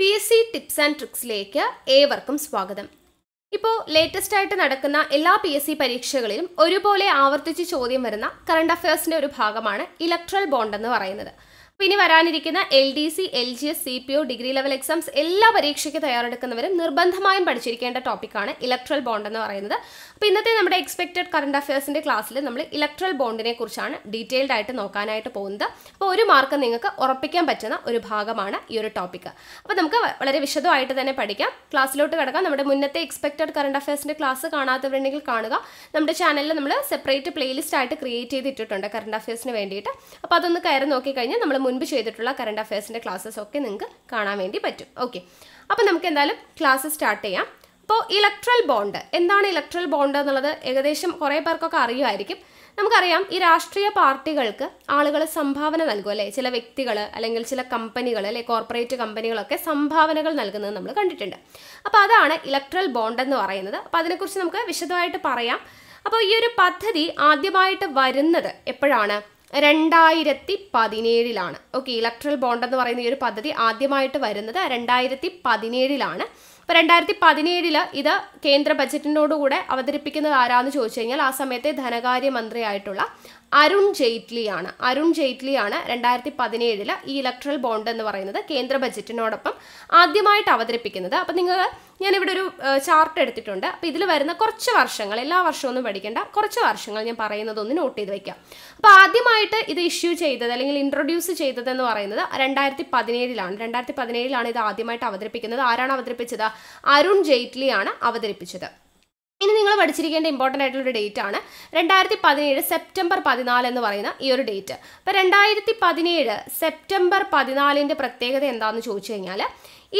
P S C tips and ട്രിക്സിലേക്ക് ഏവർക്കും സ്വാഗതം ഇപ്പോൾ ലേറ്റസ്റ്റ് ആയിട്ട് നടക്കുന്ന എല്ലാ പി എസ് സി പരീക്ഷകളിലും ഒരുപോലെ ആവർത്തിച്ച് ചോദ്യം വരുന്ന കറണ്ട് അഫയേഴ്സിൻ്റെ ഒരു ഭാഗമാണ് ഇലക്ട്രൽ ബോണ്ട് എന്ന് പറയുന്നത് ഇനി വരാനിരിക്കുന്ന L D C L G S C P O degree level exams എല്ലാ പരീക്ഷയ്ക്ക് തയ്യാറെടുക്കുന്നവരും നിർബന്ധമായും പഠിച്ചിരിക്കേണ്ട ടോപ്പിക്കാണ് ഇലക്ട്രൽ ബോണ്ട് എന്ന് പറയുന്നത് അപ്പോൾ ഇന്നത്തെ നമ്മുടെ എക്സ്പെക്റ്റഡ് കറണ്ട് അഫയേഴ്സിൻ്റെ ക്ലാസ്സിൽ നമ്മൾ ഇലക്ട്രൽ ബോണ്ടിനെ കുറിച്ചാണ് ഡീറ്റെയിൽഡ് ആയിട്ട് നോക്കാനായിട്ട് പോകുന്നത് അപ്പോൾ ഒരു മാർക്ക് നിങ്ങൾക്ക് ഉറപ്പിക്കാൻ പറ്റുന്ന ഒരു ഭാഗമാണ് ഈ ഒരു ടോപ്പിക്ക് അപ്പോൾ നമുക്ക് വളരെ വിശദമായിട്ട് തന്നെ പഠിക്കാം ക്ലാസ്സിലോട്ട് കിടക്കാം നമ്മുടെ മുന്നത്തെ എക്സ്പെക്റ്റഡ് കറണ്ട് അഫയേഴ്സിൻ്റെ ക്ലാസ് കാണാത്തവരുണ്ടെങ്കിൽ കാണുക നമ്മുടെ ചാനലിൽ നമ്മൾ സെപ്പറേറ്റ് പ്ലേലിസ്റ്റ് ആയിട്ട് ക്രിയേറ്റ് ചെയ്തിട്ടുണ്ട് കറണ്ട് അഫയേഴ്സിന് വേണ്ടിയിട്ട് അപ്പോൾ അതൊന്ന് കയറി നോക്കിക്കഴിഞ്ഞാൽ നമ്മൾ മുൻപ് ചെയ്തിട്ടുള്ള കറണ്ട് അഫയേഴ്സിൻ്റെ ക്ലാസ്സസ് ഒക്കെ നിങ്ങൾക്ക് കാണാൻ വേണ്ടി പറ്റും ഓക്കെ അപ്പോൾ നമുക്ക് എന്തായാലും ക്ലാസ് സ്റ്റാർട്ട് ചെയ്യാം അപ്പോൾ ഇലക്ട്രൽ ബോണ്ട് എന്താണ് ഇലക്ട്രൽ ബോണ്ട് എന്നുള്ളത് ഏകദേശം കുറേ പേർക്കൊക്കെ അറിയുമായിരിക്കും നമുക്കറിയാം ഈ രാഷ്ട്രീയ പാർട്ടികൾക്ക് ആളുകൾ സംഭാവന നൽകും അല്ലേ ചില വ്യക്തികൾ അല്ലെങ്കിൽ ചില കമ്പനികൾ അല്ലെ കോർപ്പറേറ്റ് കമ്പനികളൊക്കെ സംഭാവനകൾ നൽകുന്നത് നമ്മൾ കണ്ടിട്ടുണ്ട് അപ്പോൾ അതാണ് ഇലക്ട്രൽ ബോണ്ട് എന്ന് പറയുന്നത് അപ്പോൾ അതിനെക്കുറിച്ച് നമുക്ക് വിശദമായിട്ട് പറയാം അപ്പോൾ ഈ ഒരു പദ്ധതി ആദ്യമായിട്ട് വരുന്നത് എപ്പോഴാണ് രണ്ടായിരത്തി പതിനേഴിലാണ് ഓക്കെ ഇലക്ട്രൽ ബോണ്ട് എന്ന് പറയുന്ന ഈ ഒരു പദ്ധതി ആദ്യമായിട്ട് വരുന്നത് രണ്ടായിരത്തി പതിനേഴിലാണ് അപ്പോൾ രണ്ടായിരത്തി പതിനേഴിൽ ഇത് കേന്ദ്ര ബജറ്റിനോടുകൂടെ അവതരിപ്പിക്കുന്നത് ആരാന്ന് ചോദിച്ചു കഴിഞ്ഞാൽ ആ സമയത്തെ ധനകാര്യ അരുൺ ജെയ്റ്റ്ലിയാണ് അരുൺ ജെയ്റ്റ്ലിയാണ് രണ്ടായിരത്തി പതിനേഴില് ഈ ഇലക്ട്രൽ ബോണ്ട് എന്ന് പറയുന്നത് കേന്ദ്ര ബജറ്റിനോടൊപ്പം ആദ്യമായിട്ട് അവതരിപ്പിക്കുന്നത് അപ്പോൾ നിങ്ങൾ ഞാനിവിടെ ഒരു ചാർട്ട് എടുത്തിട്ടുണ്ട് അപ്പോൾ ഇതിൽ വരുന്ന കുറച്ച് വർഷങ്ങൾ എല്ലാ വർഷവും ഒന്നും പഠിക്കേണ്ട കുറച്ച് വർഷങ്ങൾ ഞാൻ പറയുന്നതൊന്ന് നോട്ട് ചെയ്ത് വയ്ക്കാം അപ്പോൾ ആദ്യമായിട്ട് ഇത് ഇഷ്യൂ ചെയ്തത് അല്ലെങ്കിൽ ഇൻട്രൊഡ്യൂസ് ചെയ്തത് എന്ന് പറയുന്നത് രണ്ടായിരത്തി പതിനേഴിലാണ് രണ്ടായിരത്തി പതിനേഴിലാണ് ഇത് ആദ്യമായിട്ട് അവതരിപ്പിക്കുന്നത് ആരാണ് അവതരിപ്പിച്ചത് അരുൺ ജെയ്റ്റ്ലിയാണ് അവതരിപ്പിച്ചത് ഇനി നിങ്ങൾ പഠിച്ചിരിക്കേണ്ട ഇമ്പോർട്ടൻ്റ് ആയിട്ടുള്ള ഒരു ഡേറ്റ് ആണ് രണ്ടായിരത്തി പതിനേഴ് സെപ്റ്റംബർ പതിനാല് എന്ന് പറയുന്ന ഈ ഒരു ഡേറ്റ് അപ്പോൾ രണ്ടായിരത്തി പതിനേഴ് സെപ്റ്റംബർ പതിനാലിൻ്റെ പ്രത്യേകത എന്താണെന്ന് ചോദിച്ചു കഴിഞ്ഞാൽ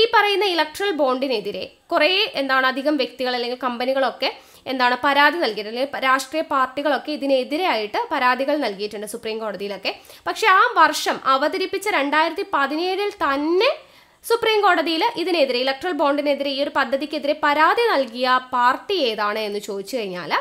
ഈ പറയുന്ന ഇലക്ട്രൽ ബോണ്ടിനെതിരെ കുറേ എന്താണ് അധികം വ്യക്തികൾ അല്ലെങ്കിൽ കമ്പനികളൊക്കെ എന്താണ് പരാതി നൽകിയിട്ട് അല്ലെങ്കിൽ രാഷ്ട്രീയ പാർട്ടികളൊക്കെ ഇതിനെതിരെയായിട്ട് പരാതികൾ നൽകിയിട്ടുണ്ട് സുപ്രീം കോടതിയിലൊക്കെ പക്ഷേ ആ വർഷം അവതരിപ്പിച്ച രണ്ടായിരത്തി പതിനേഴിൽ തന്നെ സുപ്രീം കോടതിയിൽ ഇതിനെതിരെ ഇലക്ട്രൽ ബോണ്ടിനെതിരെ ഈ ഒരു പദ്ധതിക്കെതിരെ പരാതി നൽകിയ പാർട്ടി ഏതാണ് എന്ന് ചോദിച്ചു കഴിഞ്ഞാൽ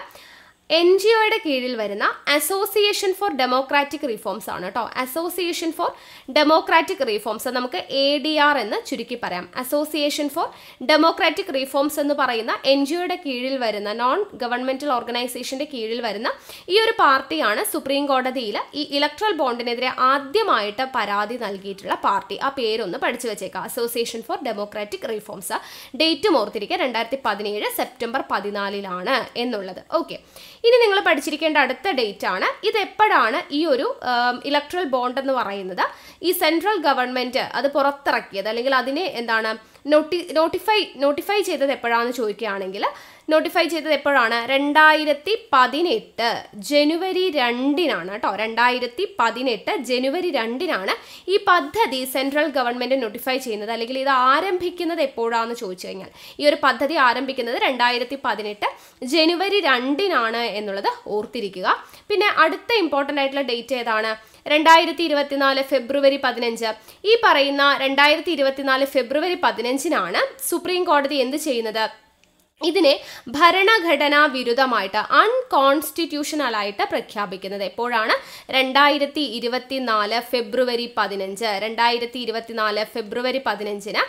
എൻ ജി ഒയുടെ കീഴിൽ വരുന്ന അസോസിയേഷൻ ഫോർ ഡെമോക്രാറ്റിക് റീഫോംസ് ആണ് കേട്ടോ അസോസിയേഷൻ ഫോർ ഡെമോക്രാറ്റിക് റീഫോംസ് നമുക്ക് എ ഡി ആർ എന്ന് ചുരുക്കി പറയാം അസോസിയേഷൻ ഫോർ ഡെമോക്രാറ്റിക് റീഫോംസ് എന്ന് പറയുന്ന എൻ ജി ഒയുടെ കീഴിൽ വരുന്ന നോൺ ഗവൺമെന്റൽ ഓർഗനൈസേഷന്റെ കീഴിൽ വരുന്ന ഈ ഒരു പാർട്ടിയാണ് സുപ്രീം കോടതിയിൽ ഈ ഇലക്ട്രൽ ബോണ്ടിനെതിരെ ആദ്യമായിട്ട് പരാതി നൽകിയിട്ടുള്ള പാർട്ടി ആ പേരൊന്ന് പഠിച്ചു വെച്ചേക്കാം association for democratic reforms date ഓർത്തിരിക്കുക രണ്ടായിരത്തി പതിനേഴ് സെപ്റ്റംബർ പതിനാലിലാണ് എന്നുള്ളത് ഓക്കെ ഇനി നിങ്ങൾ പഠിച്ചിരിക്കേണ്ട അടുത്ത ഡേറ്റ് ആണ് ഇത് എപ്പോഴാണ് ഈ ഒരു ഇലക്ട്രൽ ബോണ്ട് എന്ന് പറയുന്നത് ഈ സെൻട്രൽ ഗവൺമെന്റ് അത് പുറത്തിറക്കിയത് അല്ലെങ്കിൽ അതിനെ എന്താണ് നോട്ടി നോട്ടിഫൈ നോട്ടിഫൈ ചെയ്തത് എപ്പോഴാണെന്ന് ചോദിക്കുകയാണെങ്കിൽ നോട്ടിഫൈ ചെയ്തത് എപ്പോഴാണ് രണ്ടായിരത്തി പതിനെട്ട് ജനുവരി രണ്ടിനാണ് കേട്ടോ രണ്ടായിരത്തി പതിനെട്ട് ജനുവരി രണ്ടിനാണ് ഈ പദ്ധതി സെൻട്രൽ ഗവൺമെൻറ് നോട്ടിഫൈ ചെയ്യുന്നത് അല്ലെങ്കിൽ ഇത് ആരംഭിക്കുന്നത് എപ്പോഴാണെന്ന് ചോദിച്ചു കഴിഞ്ഞാൽ ഈ ഒരു പദ്ധതി ആരംഭിക്കുന്നത് രണ്ടായിരത്തി പതിനെട്ട് ജനുവരി രണ്ടിനാണ് എന്നുള്ളത് ഓർത്തിരിക്കുക പിന്നെ അടുത്ത ഇമ്പോർട്ടൻ്റ് ആയിട്ടുള്ള ഡേറ്റ് ഏതാണ് രണ്ടായിരത്തി ഇരുപത്തിനാല് ഫെബ്രുവരി പതിനഞ്ച് ഈ പറയുന്ന രണ്ടായിരത്തി ഇരുപത്തിനാല് ഫെബ്രുവരി പതിനഞ്ചിനാണ് സുപ്രീം കോടതി എന്ത് ചെയ്യുന്നത് ഇതിനെ ഭരണഘടനാ വിരുദ്ധമായിട്ട് അൺകോൺസ്റ്റിറ്റ്യൂഷണലായിട്ട് പ്രഖ്യാപിക്കുന്നത് എപ്പോഴാണ് രണ്ടായിരത്തി ഇരുപത്തിനാല് ഫെബ്രുവരി പതിനഞ്ച് രണ്ടായിരത്തി ഇരുപത്തിനാല് ഫെബ്രുവരി പതിനഞ്ചിന്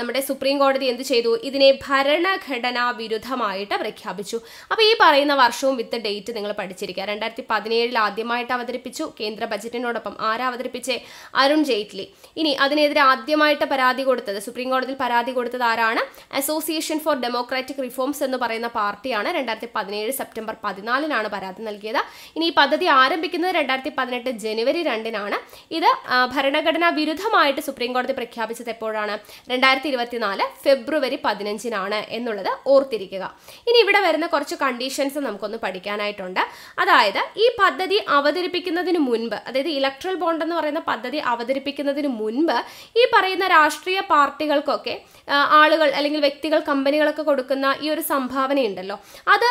നമ്മുടെ സുപ്രീം കോടതി എന്ത് ചെയ്തു ഇതിനെ ഭരണഘടനാ വിരുദ്ധമായിട്ട് പ്രഖ്യാപിച്ചു അപ്പോൾ ഈ പറയുന്ന വർഷവും വിത്ത് ഡേറ്റ് നിങ്ങൾ പഠിച്ചിരിക്കുക രണ്ടായിരത്തി പതിനേഴിൽ ആദ്യമായിട്ട് അവതരിപ്പിച്ചു കേന്ദ്ര ബജറ്റിനോടൊപ്പം ആരാ അവതരിപ്പിച്ചേ അരുൺ ജെയ്റ്റ്ലി ഇനി അതിനെതിരെ ആദ്യമായിട്ട് പരാതി കൊടുത്തത് സുപ്രീം കോടതിയിൽ പരാതി കൊടുത്തത് ആരാണ് association for democratic democratic reforms എന്ന് പറയുന്ന പാർട്ടിയാണ് രണ്ടായിരത്തി പതിനേഴ് സെപ്റ്റംബർ പതിനാലിനാണ് പരാതി നൽകിയത് ഇനി ഈ പദ്ധതി ആരംഭിക്കുന്നത് രണ്ടായിരത്തി പതിനെട്ട് ജനുവരി രണ്ടിനാണ് ഇത് ഭരണഘടനാ വിരുദ്ധമായിട്ട് സുപ്രീം കോടതി പ്രഖ്യാപിച്ചത് എപ്പോഴാണ് രണ്ടായിരത്തി ഇരുപത്തിനാല് ഫെബ്രുവരി പതിനഞ്ചിനാണ് എന്നുള്ളത് ഓർത്തിരിക്കുക ഇനി ഇവിടെ വരുന്ന കുറച്ച് കണ്ടീഷൻസ് നമുക്കൊന്ന് പഠിക്കാനായിട്ടുണ്ട് അതായത് ഈ പദ്ധതി അവതരിപ്പിക്കുന്നതിന് മുൻപ് അതായത് ഇലക്ട്രൽ ബോണ്ട് എന്ന് പറയുന്ന പദ്ധതി അവതരിപ്പിക്കുന്നതിന് മുൻപ് ഈ പറയുന്ന രാഷ്ട്രീയ പാർട്ടികൾക്കൊക്കെ ആളുകൾ അല്ലെങ്കിൽ വ്യക്തികൾ കമ്പനികളൊക്കെ കൊടുക്കുന്ന ഈ ഒരു സംഭാവനയുണ്ടല്ലോ അത്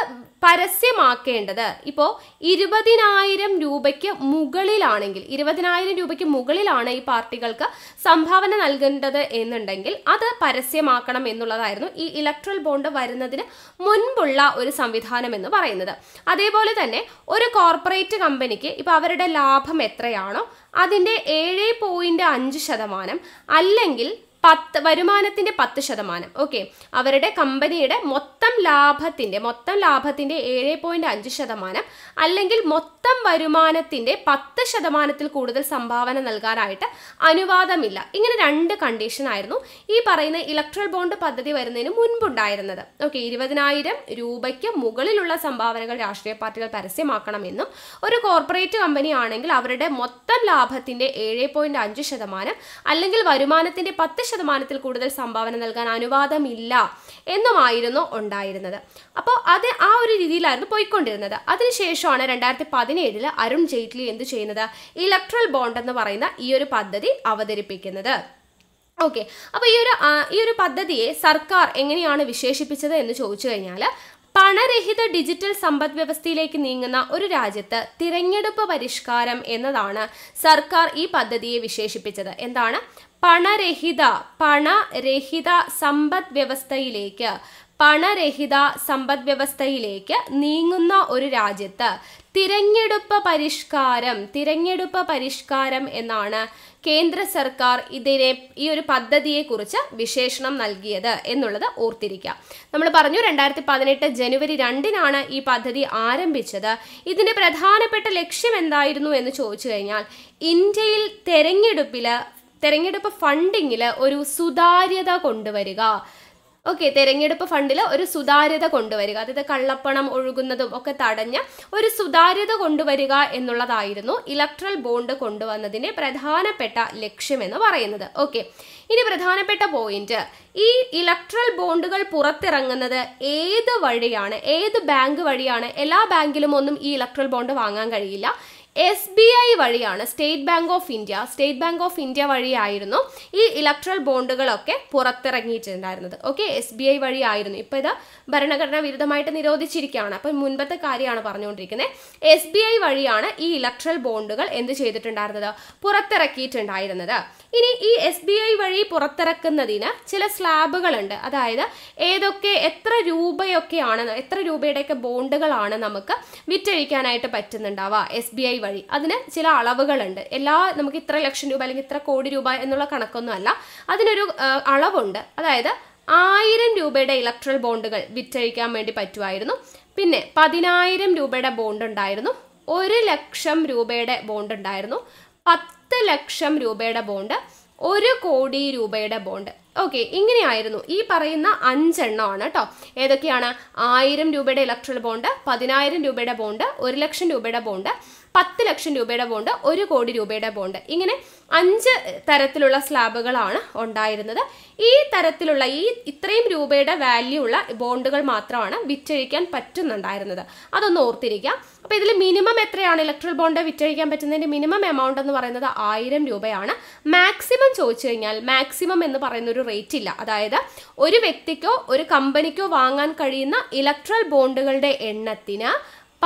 പരസ്യമാക്കേണ്ടത് ഇപ്പോൾ ഇരുപതിനായിരം രൂപയ്ക്ക് മുകളിലാണെങ്കിൽ ഇരുപതിനായിരം രൂപയ്ക്ക് മുകളിലാണ് ഈ പാർട്ടികൾക്ക് സംഭാവന നൽകേണ്ടത് എന്നുണ്ടെങ്കിൽ അത് പരസ്യമാക്കണം എന്നുള്ളതായിരുന്നു ഈ ഇലക്ട്രൽ ബോണ്ട് വരുന്നതിന് മുൻപുള്ള ഒരു സംവിധാനം എന്ന് പറയുന്നത് അതേപോലെ തന്നെ ഒരു കോർപ്പറേറ്റ് കമ്പനിക്ക് ഇപ്പോൾ അവരുടെ ലാഭം എത്രയാണോ അതിൻ്റെ ഏഴ് പോയിൻ്റ് അഞ്ച് ശതമാനം അല്ലെങ്കിൽ പത്ത് വരുമാനത്തിൻ്റെ പത്ത് ശതമാനം ഓക്കെ അവരുടെ കമ്പനിയുടെ മൊത്തം ലാഭത്തിൻ്റെ മൊത്തം ലാഭത്തിൻ്റെ ഏഴ് പോയിൻറ്റ് അഞ്ച് ശതമാനം അല്ലെങ്കിൽ മൊത്തം വരുമാനത്തിൻ്റെ പത്ത് ശതമാനത്തിൽ കൂടുതൽ സംഭാവന നൽകാനായിട്ട് അനുവാദമില്ല ഇങ്ങനെ രണ്ട് കണ്ടീഷൻ ആയിരുന്നു ഈ പറയുന്ന ഇലക്ട്രൽ ബോണ്ട് പദ്ധതി വരുന്നതിന് മുൻപുണ്ടായിരുന്നത് ഓക്കെ ഇരുപതിനായിരം രൂപയ്ക്ക് മുകളിലുള്ള സംഭാവനകൾ രാഷ്ട്രീയ പാർട്ടികൾ പരസ്യമാക്കണമെന്നും ഒരു കോർപ്പറേറ്റ് കമ്പനി ആണെങ്കിൽ അവരുടെ മൊത്തം ലാഭത്തിൻ്റെ ഏഴ് പോയിൻറ്റ് അഞ്ച് ശതമാനം അല്ലെങ്കിൽ വരുമാനത്തിൻ്റെ പത്ത് ശതമാനത്തിൽ കൂടുതൽ സംഭാവന നൽകാൻ അനുവാദമില്ല എന്നുമായിരുന്നു ഉണ്ടായിരുന്നത് അപ്പോൾ അത് ആ ഒരു രീതിയിലായിരുന്നു പോയിക്കൊണ്ടിരുന്നത് അതിനുശേഷമാണ് രണ്ടായിരത്തി പതിനേഴിൽ അരുൺ ജെയ്റ്റ്ലി എന്ത് ചെയ്യുന്നത് ഇലക്ട്രൽ ബോണ്ട് എന്ന് പറയുന്ന ഈ ഒരു പദ്ധതി അവതരിപ്പിക്കുന്നത് ഓക്കെ അപ്പോൾ ഈ ഒരു ഈ ഒരു പദ്ധതിയെ സർക്കാർ എങ്ങനെയാണ് വിശേഷിപ്പിച്ചത് എന്ന് ചോദിച്ചു കഴിഞ്ഞാൽ പണരഹിത ഡിജിറ്റൽ സമ്പദ് വ്യവസ്ഥയിലേക്ക് നീങ്ങുന്ന ഒരു രാജ്യത്ത് തിരഞ്ഞെടുപ്പ് പരിഷ്കാരം എന്നതാണ് സർക്കാർ ഈ പദ്ധതിയെ വിശേഷിപ്പിച്ചത് എന്താണ് പണരഹിത പണരഹിത സമ്പദ് വ്യവസ്ഥയിലേക്ക് പണരഹിത സമ്പദ് വ്യവസ്ഥയിലേക്ക് നീങ്ങുന്ന ഒരു രാജ്യത്ത് തിരഞ്ഞെടുപ്പ് പരിഷ്കാരം തിരഞ്ഞെടുപ്പ് പരിഷ്കാരം എന്നാണ് കേന്ദ്ര സർക്കാർ ഇതിനെ ഈ ഒരു പദ്ധതിയെക്കുറിച്ച് വിശേഷണം നൽകിയത് എന്നുള്ളത് ഓർത്തിരിക്കാം നമ്മൾ പറഞ്ഞു രണ്ടായിരത്തി പതിനെട്ട് ജനുവരി രണ്ടിനാണ് ഈ പദ്ധതി ആരംഭിച്ചത് ഇതിൻ്റെ പ്രധാനപ്പെട്ട ലക്ഷ്യം എന്തായിരുന്നു എന്ന് ചോദിച്ചു കഴിഞ്ഞാൽ ഇന്ത്യയിൽ തെരഞ്ഞെടുപ്പിൽ തെരഞ്ഞെടുപ്പ് ഫണ്ടിങ്ങിൽ ഒരു സുതാര്യത കൊണ്ടുവരിക ഓക്കെ തെരഞ്ഞെടുപ്പ് ഫണ്ടിൽ ഒരു സുതാര്യത കൊണ്ടുവരിക അതായത് കള്ളപ്പണം ഒഴുകുന്നതും ഒക്കെ തടഞ്ഞ ഒരു സുതാര്യത കൊണ്ടുവരിക എന്നുള്ളതായിരുന്നു ഇലക്ട്രൽ ബോണ്ട് കൊണ്ടുവന്നതിൻ്റെ പ്രധാനപ്പെട്ട ലക്ഷ്യമെന്ന് പറയുന്നത് ഓക്കെ ഇനി പ്രധാനപ്പെട്ട പോയിന്റ് ഈ ഇലക്ട്രൽ ബോണ്ടുകൾ പുറത്തിറങ്ങുന്നത് ഏത് വഴിയാണ് ഏത് ബാങ്ക് വഴിയാണ് എല്ലാ ബാങ്കിലും ഒന്നും ഈ ഇലക്ട്രൽ ബോണ്ട് വാങ്ങാൻ കഴിയില്ല എസ് ബി ഐ വഴിയാണ് State Bank of India State Bank of India വഴിയായിരുന്നു ഈ ഇലക്ട്രൽ ബോണ്ടുകളൊക്കെ പുറത്തിറങ്ങിയിട്ടുണ്ടായിരുന്നത് ഓക്കെ എസ് ബി ഐ വഴിയായിരുന്നു ഇപ്പോൾ ഇത് ഭരണഘടനാ വിരുദ്ധമായിട്ട് നിരോധിച്ചിരിക്കുകയാണ് അപ്പം മുൻപത്തെ കാര്യമാണ് പറഞ്ഞുകൊണ്ടിരിക്കുന്നത് എസ് ബി ഐ വഴിയാണ് ഈ ഇലക്ട്രൽ ബോണ്ടുകൾ എന്ത് ചെയ്തിട്ടുണ്ടായിരുന്നത് പുറത്തിറക്കിയിട്ടുണ്ടായിരുന്നത് ഇനി ഈ എസ് ബി ഐ വഴി പുറത്തിറക്കുന്നതിന് ചില സ്ലാബുകളുണ്ട് അതായത് ഏതൊക്കെ എത്ര രൂപയൊക്കെയാണ് എത്ര രൂപയുടെയൊക്കെ ബോണ്ടുകളാണ് നമുക്ക് വിറ്റഴിക്കാനായിട്ട് പറ്റുന്നുണ്ടാവുക എസ് ബി ഐ വഴി അതിന് ചില അളവുകളുണ്ട് എല്ലാ നമുക്ക് ഇത്ര ലക്ഷം രൂപ അല്ലെങ്കിൽ ഇത്ര കോടി രൂപ എന്നുള്ള കണക്കൊന്നുമല്ല അതിനൊരു അളവുണ്ട് അതായത് ആയിരം രൂപയുടെ ഇലക്ട്രൽ ബോണ്ടുകൾ വിറ്റഴിക്കാൻ വേണ്ടി പറ്റുമായിരുന്നു പിന്നെ പതിനായിരം രൂപയുടെ ബോണ്ട് ഉണ്ടായിരുന്നു ഒരു ലക്ഷം രൂപയുടെ ബോണ്ട് ഉണ്ടായിരുന്നു പത്ത് ലക്ഷം രൂപയുടെ ബോണ്ട് ഒരു കോടി രൂപയുടെ ബോണ്ട് ഓക്കെ ഇങ്ങനെയായിരുന്നു ഈ പറയുന്ന അഞ്ചെണ്ണമാണ് കേട്ടോ ഏതൊക്കെയാണ് ആയിരം രൂപയുടെ ഇലക്ട്രൽ ബോണ്ട് പതിനായിരം രൂപയുടെ ബോണ്ട് ഒരു ലക്ഷം രൂപയുടെ ബോണ്ട് പത്ത് ലക്ഷം രൂപയുടെ ബോണ്ട് ഒരു കോടി രൂപയുടെ ബോണ്ട് ഇങ്ങനെ അഞ്ച് തരത്തിലുള്ള സ്ലാബുകളാണ് ഉണ്ടായിരുന്നത് ഈ തരത്തിലുള്ള ഈ ഇത്രയും രൂപയുടെ വാല്യൂ ഉള്ള ബോണ്ടുകൾ മാത്രമാണ് വിറ്റഴിക്കാൻ പറ്റുന്നുണ്ടായിരുന്നത് അതൊന്ന് ഓർത്തിരിക്കുക അപ്പോൾ ഇതിൽ മിനിമം എത്രയാണ് ഇലക്ട്രൽ ബോണ്ട് വിറ്റഴിക്കാൻ പറ്റുന്നതിന്റെ മിനിമം എമൗണ്ട് എന്ന് പറയുന്നത് ആയിരം രൂപയാണ് മാക്സിമം ചോദിച്ചു കഴിഞ്ഞാൽ മാക്സിമം എന്ന് പറയുന്ന ഒരു റേറ്റ് ഇല്ല അതായത് ഒരു വ്യക്തിക്കോ ഒരു കമ്പനിക്കോ വാങ്ങാൻ കഴിയുന്ന ഇലക്ട്രൽ ബോണ്ടുകളുടെ എണ്ണത്തിന്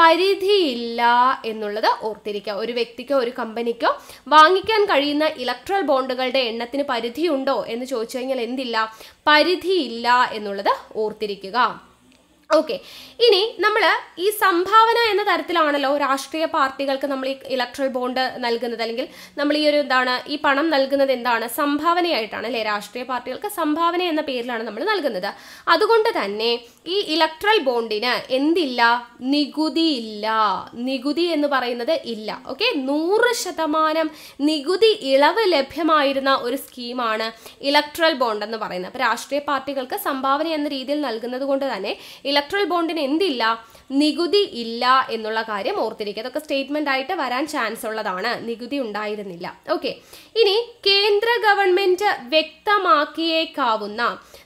പരിധിയില്ല എന്നുള്ളത് ഓർത്തിരിക്കുക ഒരു വ്യക്തിക്കോ ഒരു കമ്പനിക്കോ വാങ്ങിക്കാൻ കഴിയുന്ന ഇലക്ട്രൽ ബോണ്ടുകളുടെ എണ്ണത്തിന് പരിധിയുണ്ടോ എന്ന് ചോദിച്ചു കഴിഞ്ഞാൽ എന്തില്ല പരിധിയില്ല എന്നുള്ളത് ഓർത്തിരിക്കുക ഓക്കെ ഇനി നമ്മൾ ഈ സംഭാവന എന്ന തരത്തിലാണല്ലോ രാഷ്ട്രീയ പാർട്ടികൾക്ക് നമ്മൾ ഈ ഇലക്ട്രൽ ബോണ്ട് നൽകുന്നത് അല്ലെങ്കിൽ നമ്മൾ ഈ ഒരു എന്താണ് ഈ പണം നൽകുന്നത് എന്താണ് സംഭാവനയായിട്ടാണ് അല്ലേ രാഷ്ട്രീയ പാർട്ടികൾക്ക് സംഭാവന എന്ന പേരിലാണ് നമ്മൾ നൽകുന്നത് അതുകൊണ്ട് തന്നെ ഈ ഇലക്ട്രൽ ബോണ്ടിന് എന്തില്ല നികുതി ഇല്ല നികുതി എന്ന് പറയുന്നത് ഇല്ല ഓക്കെ നൂറ് ശതമാനം നികുതി ഇളവ് ലഭ്യമായിരുന്ന ഒരു സ്കീമാണ് ഇലക്ട്രൽ ബോണ്ട് എന്ന് പറയുന്നത് അപ്പോൾ രാഷ്ട്രീയ പാർട്ടികൾക്ക് സംഭാവന എന്ന രീതിയിൽ നൽകുന്നത് കൊണ്ട് തന്നെ ഇല ഇലക്ട്രൽ ബോണ്ടിന് എന്തില്ല നികുതി ഇല്ല എന്നുള്ള കാര്യം ഓർത്തിരിക്കുക അതൊക്കെ സ്റ്റേറ്റ്മെന്റ് ആയിട്ട് വരാൻ ചാൻസ് ഉള്ളതാണ് നികുതി ഉണ്ടായിരുന്നില്ല ഓക്കെ ഇനി കേന്ദ്ര ഗവൺമെന്റ് വ്യക്തമാക്കിയേക്കാവുന്ന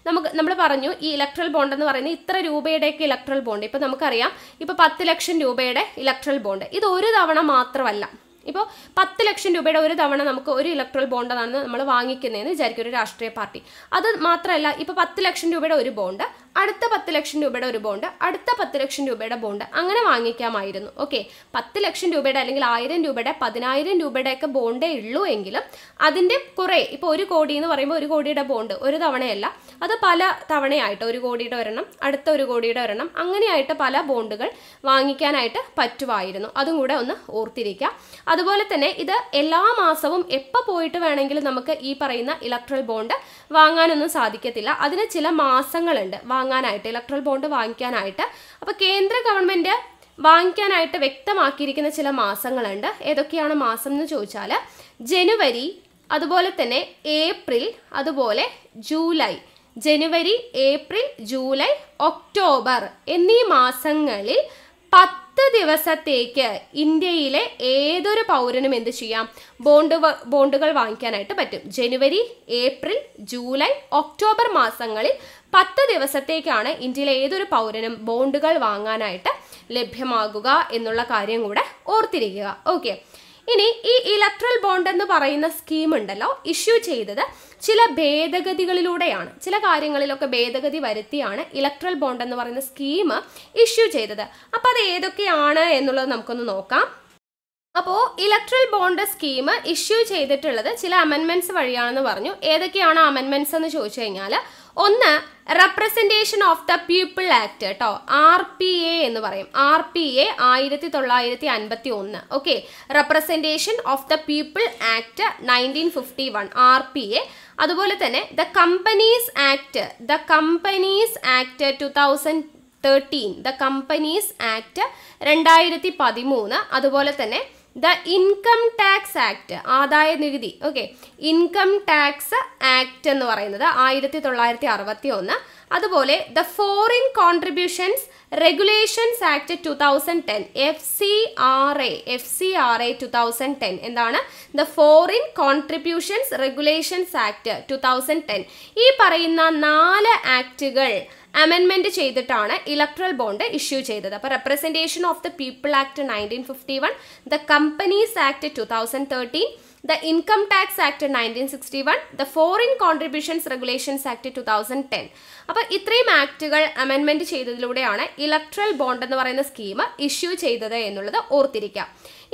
നമുക്ക് നമ്മൾ പറഞ്ഞു ഈ ഇലക്ട്രൽ ബോണ്ട് എന്ന് പറയുന്നത് ഇത്ര രൂപയുടെയൊക്കെ ഇലക്ട്രൽ ബോണ്ട് ഇപ്പൊ നമുക്കറിയാം ഇപ്പൊ പത്ത് ലക്ഷം രൂപയുടെ ഇലക്ട്രൽ ബോണ്ട് ഇത് ഒരു തവണ മാത്രമല്ല ഇപ്പോൾ പത്ത് ലക്ഷം രൂപയുടെ ഒരു തവണ നമുക്ക് ഒരു ഇലക്ട്രൽ ബോണ്ട് നമ്മൾ വാങ്ങിക്കുന്നതെന്ന് വിചാരിക്കും ഒരു രാഷ്ട്രീയ പാർട്ടി അത് മാത്രമല്ല ഇപ്പോൾ പത്ത് ലക്ഷം രൂപയുടെ ഒരു ബോണ്ട് അടുത്ത പത്ത് ലക്ഷം രൂപയുടെ ഒരു ബോണ്ട് അടുത്ത പത്ത് ലക്ഷം രൂപയുടെ ബോണ്ട് അങ്ങനെ വാങ്ങിക്കാമായിരുന്നു ഓക്കെ പത്ത് ലക്ഷം രൂപയുടെ അല്ലെങ്കിൽ ആയിരം രൂപയുടെ പതിനായിരം രൂപയുടെയൊക്കെ ബോണ്ടേ ഉള്ളൂ എങ്കിലും അതിൻ്റെ കുറേ ഇപ്പോൾ ഒരു കോടി എന്ന് പറയുമ്പോൾ ഒരു കോടിയുടെ ബോണ്ട് ഒരു തവണയല്ല അത് പല തവണയായിട്ട് ഒരു കോടിയുടെ ഒരെണ്ണം അടുത്ത ഒരു കോടിയുടെ ഒരെണ്ണം അങ്ങനെയായിട്ട് പല ബോണ്ടുകൾ വാങ്ങിക്കാനായിട്ട് പറ്റുമായിരുന്നു അതും കൂടെ ഒന്ന് ഓർത്തിരിക്കുക അതുപോലെ തന്നെ ഇത് എല്ലാ മാസവും എപ്പോൾ പോയിട്ട് വേണമെങ്കിലും നമുക്ക് ഈ പറയുന്ന ഇലക്ട്രൽ ബോണ്ട് വാങ്ങാനൊന്നും സാധിക്കത്തില്ല അതിന് ചില മാസങ്ങളുണ്ട് വാങ്ങാനായിട്ട് ഇലക്ട്രൽ ബോണ്ട് വാങ്ങിക്കാനായിട്ട് അപ്പോൾ കേന്ദ്ര ഗവൺമെൻറ് വാങ്ങിക്കാനായിട്ട് വ്യക്തമാക്കിയിരിക്കുന്ന ചില മാസങ്ങളുണ്ട് ഏതൊക്കെയാണ് മാസം എന്ന് ചോദിച്ചാൽ ജനുവരി അതുപോലെ തന്നെ ഏപ്രിൽ അതുപോലെ ജൂലൈ ജനുവരി ഏപ്രിൽ ജൂലൈ ഒക്ടോബർ എന്നീ മാസങ്ങളിൽ പത്ത് പത്ത് ദിവസത്തേക്ക് ഇന്ത്യയിലെ ഏതൊരു പൗരനും എന്ത് ചെയ്യാം ബോണ്ട് ബോണ്ടുകൾ വാങ്ങിക്കാനായിട്ട് പറ്റും ജനുവരി ഏപ്രിൽ ജൂലൈ ഒക്ടോബർ മാസങ്ങളിൽ പത്ത് ദിവസത്തേക്കാണ് ഇന്ത്യയിലെ ഏതൊരു പൗരനും ബോണ്ടുകൾ വാങ്ങാനായിട്ട് ലഭ്യമാകുക എന്നുള്ള കാര്യം കൂടെ ഓർത്തിരിക്കുക ഓക്കെ ഇനി ഈ ഇലക്ട്രൽ ബോണ്ട് എന്ന് പറയുന്ന സ്കീം ഉണ്ടല്ലോ ഇഷ്യൂ ചെയ്തത് ചില ഭേദഗതികളിലൂടെയാണ് ചില കാര്യങ്ങളിലൊക്കെ ഭേദഗതി വരുത്തിയാണ് ഇലക്ട്രൽ ബോണ്ട് എന്ന് പറയുന്ന സ്കീം ഇഷ്യൂ ചെയ്തത് അപ്പോൾ അത് ഏതൊക്കെയാണ് എന്നുള്ളത് നമുക്കൊന്ന് നോക്കാം അപ്പോൾ ഇലക്ട്രൽ ബോണ്ട് സ്കീം ഇഷ്യൂ ചെയ്തിട്ടുള്ളത് ചില അമെൻമെൻറ്റ്സ് വഴിയാണെന്ന് പറഞ്ഞു ഏതൊക്കെയാണ് അമെൻമെൻറ്റ്സ് എന്ന് ചോദിച്ചു കഴിഞ്ഞാൽ ഒന്ന് representation of the people act കേട്ടോ ആർ പി എ എന്ന് പറയും ആർ പി എ ആയിരത്തി തൊള്ളായിരത്തി അൻപത്തി ഒന്ന് okay representation of the people act nineteen fifty one R P A അതുപോലെ തന്നെ the companies act the companies act two thousand thirteen the companies act രണ്ടായിരത്തി പതിമൂന്ന് അതുപോലെ തന്നെ ദ ഇൻകം ടാക്സ് ആക്ട് ആദായ നികുതി ഓക്കെ ഇൻകം ടാക്സ് ആക്ട് എന്ന് പറയുന്നത് ആയിരത്തി തൊള്ളായിരത്തി അറുപത്തി ഒന്ന് അതുപോലെ the foreign contributions regulations act two thousand ten F C R A F C R A two thousand ten എന്താണ് the foreign contributions regulations act two thousand ten ഈ പറയുന്ന നാല് ആക്ടുകൾ അമെൻമെന്റ് ചെയ്തിട്ടാണ് ഇലക്ട്രൽ ബോണ്ട് ഇഷ്യൂ ചെയ്തത് അപ്പോൾ representation of the people act nineteen fifty one the companies act two thousand thirteen the income tax act nineteen sixty one the foreign contributions regulations act two thousand ten അപ്പോൾ ഇത്രയും ആക്റ്റുകൾ അമെൻമെന്റ് ചെയ്തതിലൂടെയാണ് electoral bond എന്ന് പറയുന്ന scheme issue ചെയ്തത് എന്നുള്ളത് ഓർത്തിരിക്കാം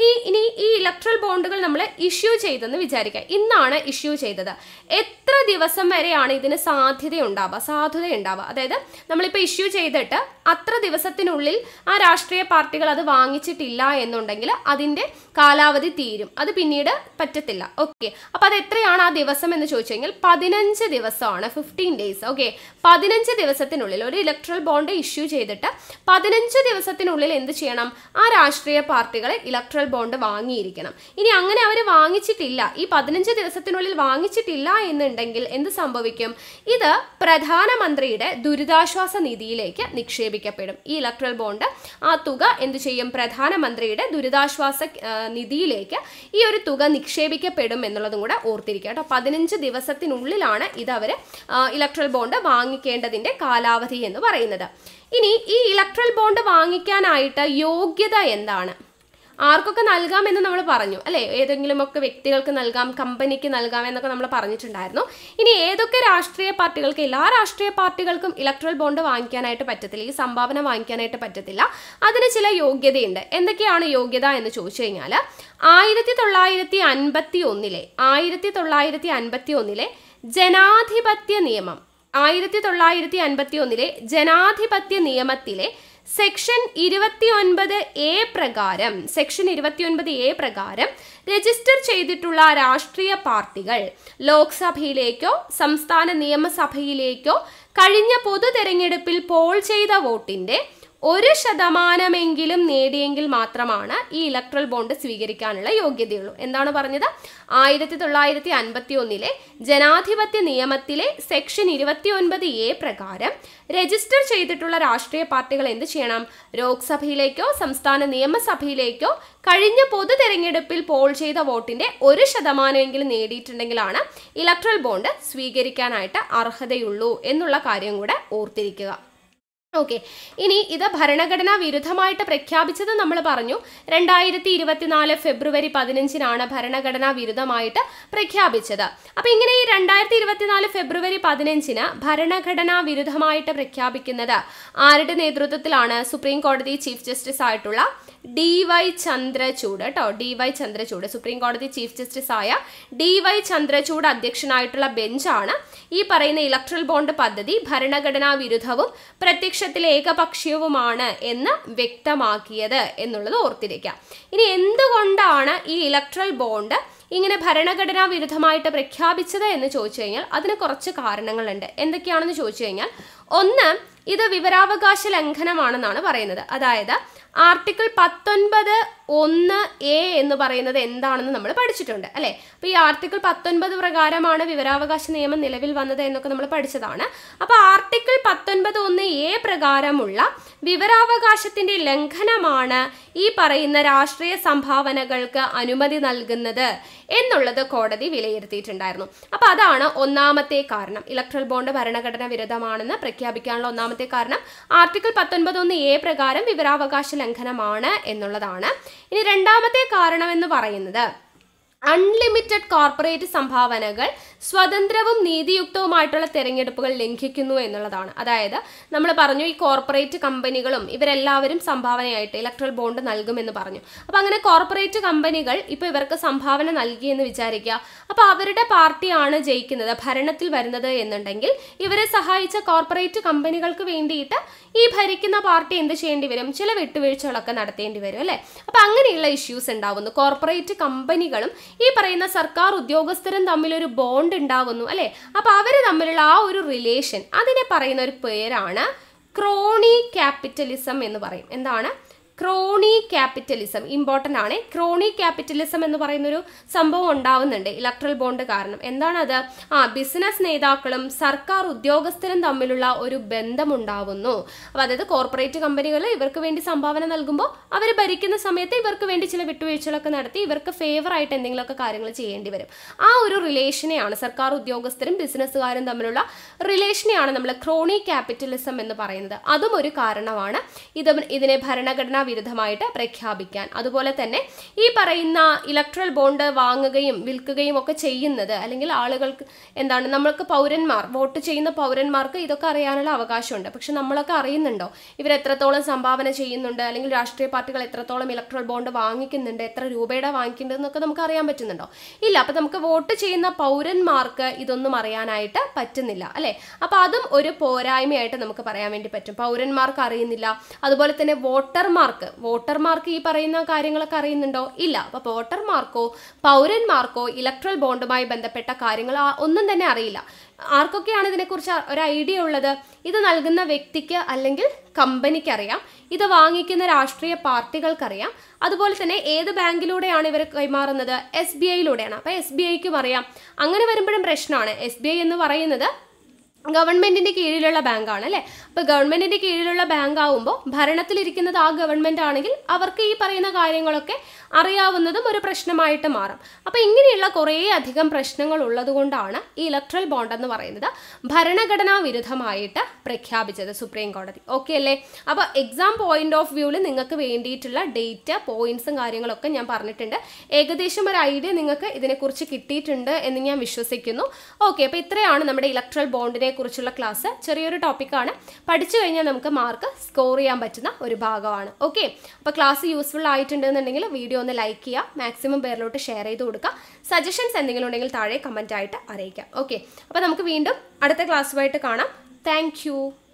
ഈ ഇനി ഈ electoral ബോണ്ടുകൾ നമ്മൾ ഇഷ്യൂ ചെയ്തെന്ന് വിചാരിക്കുക ഇന്നാണ് ഇഷ്യൂ ചെയ്തത് എത്ര ദിവസം വരെയാണ് ഇതിന് സാധ്യത ഉണ്ടാവുക സാധ്യത ഉണ്ടാവുക അതായത് നമ്മളിപ്പോൾ ഇഷ്യൂ ചെയ്തിട്ട് അത്ര ദിവസത്തിനുള്ളിൽ ആ രാഷ്ട്രീയ പാർട്ടികൾ അത് വാങ്ങിച്ചിട്ടില്ല എന്നുണ്ടെങ്കിൽ അതിൻ്റെ കാലാവധി തീരും അത് പിന്നീട് പറ്റത്തില്ല ഓക്കെ അപ്പോൾ അത് എത്രയാണ് ആ ദിവസം എന്ന് ചോദിച്ചു കഴിഞ്ഞാൽ പതിനഞ്ച് ദിവസമാണ് ഫിഫ്റ്റീൻ ഡേയ്സ് ഓക്കെ പതിനഞ്ച് ദിവസത്തിനുള്ളിൽ ഒരു ഇലക്ട്രൽ ബോണ്ട് ഇഷ്യൂ ചെയ്തിട്ട് പതിനഞ്ച് ദിവസത്തിനുള്ളിൽ എന്ത് ചെയ്യണം ആ രാഷ്ട്രീയ പാർട്ടികളെ ഇലക്ട്രൽ ബോണ്ട് വാങ്ങിയിരിക്കണം ഇനി അങ്ങനെ അവർ വാങ്ങിച്ചിട്ടില്ല ഈ പതിനഞ്ച് ദിവസത്തിനുള്ളിൽ വാങ്ങിച്ചിട്ടില്ല എന്നുണ്ടെങ്കിൽ എന്ത് സംഭവിക്കും ഇത് പ്രധാനമന്ത്രിയുടെ ദുരിതാശ്വാസ നിധിയിലേക്ക് നിക്ഷേപിക്കപ്പെടും ഈ ഇലക്ട്രൽ ബോണ്ട് ആ തുക എന്ത് ചെയ്യും പ്രധാനമന്ത്രിയുടെ ദുരിതാശ്വാസ നിധിയിലേക്ക് ഈ ഒരു തുക നിക്ഷേപിക്കപ്പെടും എന്നുള്ളതും കൂടെ ഓർത്തിരിക്കുക കേട്ടോ പതിനഞ്ച് ദിവസത്തിനുള്ളിലാണ് ഇത് അവർ ഇലക്ട്രൽ ബോണ്ട് വാങ്ങിക്കേണ്ടതിൻ്റെ കാലാവധി എന്ന് പറയുന്നത് ഇനി ഈ ഇലക്ട്രൽ ബോണ്ട് വാങ്ങിക്കാനായിട്ട് യോഗ്യത എന്താണ് ആർക്കൊക്കെ നൽകാമെന്ന് നമ്മൾ പറഞ്ഞു അല്ലേ ഏതെങ്കിലുമൊക്കെ വ്യക്തികൾക്ക് നൽകാം കമ്പനിക്ക് നൽകാം എന്നൊക്കെ നമ്മൾ പറഞ്ഞിട്ടുണ്ടായിരുന്നു ഇനി ഏതൊക്കെ രാഷ്ട്രീയ പാർട്ടികൾക്ക് എല്ലാ രാഷ്ട്രീയ പാർട്ടികൾക്കും ഇലക്ട്രൽ ബോണ്ട് വാങ്ങിക്കാനായിട്ട് പറ്റത്തില്ല ഈ സംഭാവന വാങ്ങിക്കാനായിട്ട് പറ്റത്തില്ല അതിന് ചില യോഗ്യതയുണ്ട് എന്തൊക്കെയാണ് യോഗ്യത എന്ന് ചോദിച്ചു കഴിഞ്ഞാൽ ആയിരത്തി തൊള്ളായിരത്തി അൻപത്തി ഒന്നിലെ ആയിരത്തി തൊള്ളായിരത്തി അൻപത്തി ഒന്നിലെ ജനാധിപത്യ നിയമം ആയിരത്തി തൊള്ളായിരത്തി അൻപത്തി ഒന്നിലെ ജനാധിപത്യ നിയമത്തിലെ സെക്ഷൻ ഇരുപത്തിയൊൻപത് എ പ്രകാരം സെക്ഷൻ ഇരുപത്തിയൊൻപത് എ പ്രകാരം രജിസ്റ്റർ ചെയ്തിട്ടുള്ള രാഷ്ട്രീയ പാർട്ടികൾ ലോക്സഭയിലേക്കോ സംസ്ഥാന നിയമസഭയിലേക്കോ കഴിഞ്ഞ പൊതു തെരഞ്ഞെടുപ്പിൽ പോൾ ചെയ്ത വോട്ടിന്റെ ഒരു ശതമാനമെങ്കിലും നേടിയെങ്കിൽ മാത്രമാണ് ഈ ഇലക്ട്രൽ ബോണ്ട് സ്വീകരിക്കാനുള്ള യോഗ്യതയുള്ളൂ എന്താണ് പറഞ്ഞത് ആയിരത്തി തൊള്ളായിരത്തി അൻപത്തി ഒന്നിലെ ജനാധിപത്യ നിയമത്തിലെ സെക്ഷൻ ഇരുപത്തി ഒൻപത് എ പ്രകാരം രജിസ്റ്റർ ചെയ്തിട്ടുള്ള രാഷ്ട്രീയ പാർട്ടികൾ എന്ത് ചെയ്യണം ലോക്സഭയിലേക്കോ സംസ്ഥാന നിയമസഭയിലേക്കോ കഴിഞ്ഞ പൊതു തെരഞ്ഞെടുപ്പിൽ പോൾ ചെയ്ത വോട്ടിന്റെ ഒരു ശതമാനമെങ്കിലും നേടിയിട്ടുണ്ടെങ്കിലാണ് ഇലക്ട്രൽ ബോണ്ട് സ്വീകരിക്കാനായിട്ട് അർഹതയുള്ളൂ എന്നുള്ള കാര്യം കൂടെ ഓർത്തിരിക്കുക ഓക്കെ ഇനി ഇത് ഭരണഘടനാ വിരുദ്ധമായിട്ട് പ്രഖ്യാപിച്ചത് നമ്മൾ പറഞ്ഞു രണ്ടായിരത്തി ഇരുപത്തിനാല് ഫെബ്രുവരി പതിനഞ്ചിനാണ് ഭരണഘടനാ വിരുദ്ധമായിട്ട് പ്രഖ്യാപിച്ചത് അപ്പം ഇങ്ങനെ ഈ രണ്ടായിരത്തി ഇരുപത്തിനാല് ഫെബ്രുവരി പതിനഞ്ചിന് ഭരണഘടനാ വിരുദ്ധമായിട്ട് പ്രഖ്യാപിക്കുന്നത് ആരുടെ നേതൃത്വത്തിലാണ് സുപ്രീം കോടതി ചീഫ് ജസ്റ്റിസ് ആയിട്ടുള്ള ഡി വൈ ചന്ദ്രചൂഡ് കേട്ടോ ഡി വൈ ചന്ദ്രചൂഡ് സുപ്രീം കോടതി ചീഫ് ജസ്റ്റിസ് ആയ ഡി വൈ ചന്ദ്രചൂഡ് അധ്യക്ഷനായിട്ടുള്ള ബെഞ്ചാണ് ഈ പറയുന്ന ഇലക്ട്രൽ ബോണ്ട് പദ്ധതി ഭരണഘടനാ വിരുദ്ധവും പ്രത്യക്ഷത്തിൽ ഏകപക്ഷീയവുമാണ് എന്ന് വ്യക്തമാക്കിയത് എന്നുള്ളത് ഓർത്തിരിക്കുക ഇനി എന്തുകൊണ്ടാണ് ഈ ഇലക്ട്രൽ ബോണ്ട് ഇങ്ങനെ ഭരണഘടനാ വിരുദ്ധമായിട്ട് പ്രഖ്യാപിച്ചത് എന്ന് ചോദിച്ചു കഴിഞ്ഞാൽ അതിന് കുറച്ച് കാരണങ്ങളുണ്ട് എന്തൊക്കെയാണെന്ന് ചോദിച്ചു കഴിഞ്ഞാൽ ഒന്ന് ഇത് വിവരാവകാശ ലംഘനമാണെന്നാണ് പറയുന്നത് അതായത് ആർട്ടിക്കിൾ പത്തൊൻപത് ഒന്ന് എ എന്ന് പറയുന്നത് എന്താണെന്ന് നമ്മൾ പഠിച്ചിട്ടുണ്ട് അല്ലേ അപ്പോൾ ഈ ആർട്ടിക്കിൾ പത്തൊൻപത് പ്രകാരമാണ് വിവരാവകാശ നിയമം നിലവിൽ വന്നത് എന്നൊക്കെ നമ്മൾ പഠിച്ചതാണ് അപ്പോൾ ആർട്ടിക്കിൾ പത്തൊൻപത് ഒന്ന് എ പ്രകാരമുള്ള വിവരാവകാശത്തിന്റെ ലംഘനമാണ് ഈ പറയുന്ന രാഷ്ട്രീയ സംഭാവനകൾക്ക് അനുമതി നൽകുന്നത് എന്നുള്ളത് കോടതി വിലയിരുത്തിയിട്ടുണ്ടായിരുന്നു അപ്പോൾ അതാണ് ഒന്നാമത്തെ കാരണം ഇലക്ട്രൽ ബോണ്ട് ഭരണഘടന വിരുദ്ധമാണെന്ന് പ്രഖ്യാപിക്കാനുള്ള ഒന്നാമത്തെ കാരണം ആർട്ടിക്കിൾ പത്തൊൻപത് ഒന്ന് എ പ്രകാരം വിവരാവകാശ ലംഘനമാണ് എന്നുള്ളതാണ് ഇനി രണ്ടാമത്തെ കാരണം എന്ന് പറയുന്നത് അൺലിമിറ്റഡ് കോർപ്പറേറ്റ് സംഭാവനകൾ സ്വതന്ത്രവും നീതിയുക്തവുമായിട്ടുള്ള തിരഞ്ഞെടുപ്പുകൾ ലംഘിക്കുന്നു എന്നുള്ളതാണ് അതായത് നമ്മൾ പറഞ്ഞു ഈ കോർപ്പറേറ്റ് കമ്പനികളും ഇവരെല്ലാവരും സംഭാവനയായിട്ട് ഇലക്ട്രൽ ബോണ്ട് നൽകുമെന്ന് പറഞ്ഞു അപ്പോൾ അങ്ങനെ കോർപ്പറേറ്റ് കമ്പനികൾ ഇപ്പോൾ ഇവർക്ക് സംഭാവന നൽകിയെന്ന് വിചാരിക്കുക അപ്പോൾ അവരുടെ പാർട്ടിയാണ് ജയിക്കുന്നത് ഭരണത്തിൽ വരുന്നത് എന്നുണ്ടെങ്കിൽ ഇവരെ സഹായിച്ച കോർപ്പറേറ്റ് കമ്പനികൾക്ക് വേണ്ടിയിട്ട് ഈ ഭരിക്കുന്ന പാർട്ടി എന്ത് ചെയ്യേണ്ടി വരും ചില വിട്ടുവീഴ്ചകളൊക്കെ നടത്തേണ്ടി വരും അല്ലേ അപ്പോൾ അങ്ങനെയുള്ള ഇഷ്യൂസ് ഉണ്ടാവുന്നു കോർപ്പറേറ്റ് കമ്പനികളും ഈ പറയുന്ന സർക്കാർ ഉദ്യോഗസ്ഥരും തമ്മിലൊരു ബോണ്ട് ഉണ്ടാകുന്നു അല്ലേ അപ്പോൾ അവർ തമ്മിലുള്ള ആ ഒരു റിലേഷൻ അതിനെ പറയുന്ന ഒരു പേരാണ് ക്രോണി ക്യാപിറ്റലിസം എന്ന് പറയും എന്താണ് ക്രോണി ക്യാപിറ്റലിസം ഇമ്പോർട്ടൻ്റ് ആണ് ക്രോണി ക്യാപിറ്റലിസം എന്ന് പറയുന്നൊരു സംഭവം ഉണ്ടാവുന്നുണ്ട് ഇലക്ട്രൽ ബോണ്ട് കാരണം എന്താണത് ആ ബിസിനസ് നേതാക്കളും സർക്കാർ ഉദ്യോഗസ്ഥരും തമ്മിലുള്ള ഒരു ബന്ധമുണ്ടാവുന്നു അപ്പോൾ അതായത് കോർപ്പറേറ്റ് കമ്പനികൾ ഇവർക്ക് വേണ്ടി സംഭാവന നൽകുമ്പോൾ അവർ ഭരിക്കുന്ന സമയത്ത് ഇവർക്ക് വേണ്ടി ചില വിട്ടുവീഴ്ചകളൊക്കെ നടത്തി ഇവർക്ക് ഫേവറായിട്ട് എന്തെങ്കിലുമൊക്കെ കാര്യങ്ങൾ ചെയ്യേണ്ടി വരും ആ ഒരു റിലേഷനെയാണ് സർക്കാർ ഉദ്യോഗസ്ഥരും ബിസിനസ്സുകാരും തമ്മിലുള്ള റിലേഷനെയാണ് നമ്മൾ ക്രോണി ക്യാപിറ്റലിസം എന്ന് പറയുന്നത് അതും ഒരു കാരണമാണ് ഇത് ഇതിനെ ഭരണഘടനാ വിരുദ്ധമായിട്ട് പ്രഖ്യാപിക്കാൻ അതുപോലെ തന്നെ ഈ പറയുന്ന ഇലക്ട്രൽ ബോണ്ട് വാങ്ങുകയും വിൽക്കുകയും ഒക്കെ ചെയ്യുന്നത് അല്ലെങ്കിൽ ആളുകൾക്ക് എന്താണ് നമ്മൾക്ക് പൗരന്മാർ വോട്ട് ചെയ്യുന്ന പൗരന്മാർക്ക് ഇതൊക്കെ അറിയാനുള്ള അവകാശമുണ്ട് പക്ഷെ നമ്മളൊക്കെ അറിയുന്നുണ്ടോ ഇവർ എത്രത്തോളം സംഭാവന ചെയ്യുന്നുണ്ട് അല്ലെങ്കിൽ രാഷ്ട്രീയ പാർട്ടികൾ എത്രത്തോളം ഇലക്ട്രൽ ബോണ്ട് വാങ്ങിക്കുന്നുണ്ട് എത്ര രൂപയുടെ വാങ്ങിക്കുന്നുണ്ട് എന്നൊക്കെ നമുക്ക് അറിയാൻ പറ്റുന്നുണ്ടോ ഇല്ല അപ്പം നമുക്ക് വോട്ട് ചെയ്യുന്ന പൗരന്മാർക്ക് ഇതൊന്നും അറിയാനായിട്ട് പറ്റുന്നില്ല അല്ലേ അപ്പം അതും ഒരു പോരായ്മയായിട്ട് നമുക്ക് പറയാൻ വേണ്ടി പറ്റും പൗരന്മാർക്ക് അറിയുന്നില്ല അതുപോലെ തന്നെ വോട്ടർമാർ വോട്ടർമാർക്ക് വോട്ടർമാർക്ക് ഈ പറയുന്ന കാര്യങ്ങളൊക്കെ അറിയുന്നുണ്ടോ ഇല്ല അപ്പോൾ വോട്ടർമാർക്കോ പൗരന്മാർക്കോ ഇലക്ട്രൽ ബോണ്ടുമായി ബന്ധപ്പെട്ട കാര്യങ്ങൾ ഒന്നും തന്നെ അറിയില്ല ആർക്കൊക്കെയാണ് ഇതിനെക്കുറിച്ച് ഒരു ഐഡിയ ഉള്ളത് ഇത് നൽകുന്ന വ്യക്തിക്ക് അല്ലെങ്കിൽ കമ്പനിക്ക് അറിയാം ഇത് വാങ്ങിക്കുന്ന രാഷ്ട്രീയ പാർട്ടികൾക്കറിയാം അതുപോലെ തന്നെ ഏത് ബാങ്കിലൂടെയാണ് ഇവർ കൈമാറുന്നത് എസ് ബി ഐയിലൂടെയാണ് അപ്പോൾ എസ് ബി ഐക്കും അറിയാം അങ്ങനെ വരുമ്പോഴും പ്രശ്നമാണ് എസ് ബി ഐ എന്ന് പറയുന്നത് ഗവൺമെന്റിന്റെ കീഴിലുള്ള ബാങ്കാണ് അല്ലേ അപ്പോൾ ഗവൺമെന്റിന്റെ കീഴിലുള്ള ബാങ്ക് ആവുമ്പോൾ ഭരണത്തിലിരിക്കുന്നത് ആ ഗവൺമെന്റ് ആണെങ്കിൽ അവർക്ക് ഈ പറയുന്ന കാര്യങ്ങളൊക്കെ അറിയാവുന്നതും ഒരു പ്രശ്നമായിട്ട് മാറും അപ്പോൾ ഇങ്ങനെയുള്ള കുറേ അധികം പ്രശ്നങ്ങൾ ഉള്ളതുകൊണ്ടാണ് ഈ ഇലക്ട്രൽ ബോണ്ട് എന്ന് പറയുന്നത് ഭരണഘടനാ വിരുദ്ധമായിട്ട് പ്രഖ്യാപിച്ചത് സുപ്രീം കോടതി ഓക്കെ അല്ലേ അപ്പോൾ എക്സാം പോയിന്റ് ഓഫ് വ്യൂവിൽ നിങ്ങൾക്ക് വേണ്ടിയിട്ടുള്ള ഡേറ്റ് പോയിന്റ്സും കാര്യങ്ങളൊക്കെ ഞാൻ പറഞ്ഞിട്ടുണ്ട് ഏകദേശം ഒരു ഐഡിയ നിങ്ങൾക്ക് ഇതിനെക്കുറിച്ച് കിട്ടിയിട്ടുണ്ട് എന്ന് ഞാൻ വിശ്വസിക്കുന്നു ഓക്കെ അപ്പോൾ ഇത്രയാണ് നമ്മുടെ ഇലക്ട്രൽ ബോണ്ടിനെ കുറിച്ചുള്ള ക്ലാസ് ചെറിയൊരു ടോപ്പിക്കാണ് പഠിച്ചു കഴിഞ്ഞാൽ നമുക്ക് മാർക്ക് സ്കോർ ചെയ്യാൻ പറ്റുന്ന ഒരു ഭാഗമാണ് ഓക്കെ അപ്പോൾ ക്ലാസ് യൂസ്ഫുൾ ആയിട്ടുണ്ടെന്നുണ്ടെങ്കിൽ വീഡിയോ ഒന്ന് ലൈക്ക് ചെയ്യുക മാക്സിമം പേരിലോട്ട് ഷെയർ ചെയ്ത് കൊടുക്കുക സജഷൻസ് എന്തെങ്കിലും ഉണ്ടെങ്കിൽ താഴെ കമൻറ്റായിട്ട് ആയിട്ട് അറിയിക്കാം ഓക്കെ അപ്പോൾ നമുക്ക് വീണ്ടും അടുത്ത ക്ലാസ്സുമായിട്ട് കാണാം താങ്ക്